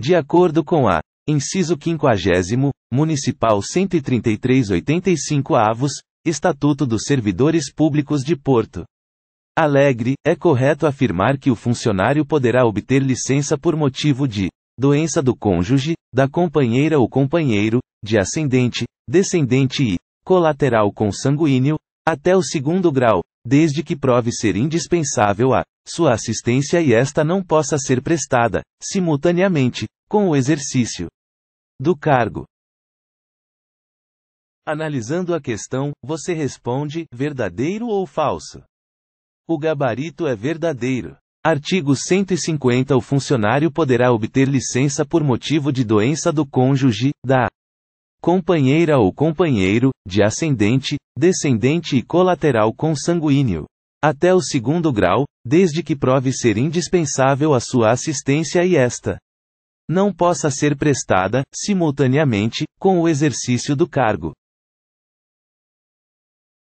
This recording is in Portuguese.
De acordo com a Inciso 50, Municipal 13385 Avos, Estatuto dos Servidores Públicos de Porto Alegre, é correto afirmar que o funcionário poderá obter licença por motivo de doença do cônjuge, da companheira ou companheiro, de ascendente, descendente e colateral consanguíneo, até o segundo grau, desde que prove ser indispensável a sua assistência e esta não possa ser prestada, simultaneamente, com o exercício do cargo. Analisando a questão, você responde: verdadeiro ou falso? O gabarito é verdadeiro. Artigo 150 O funcionário poderá obter licença por motivo de doença do cônjuge, da companheira ou companheiro, de ascendente, descendente e colateral consanguíneo. Até o segundo grau, desde que prove ser indispensável a sua assistência e esta não possa ser prestada, simultaneamente, com o exercício do cargo.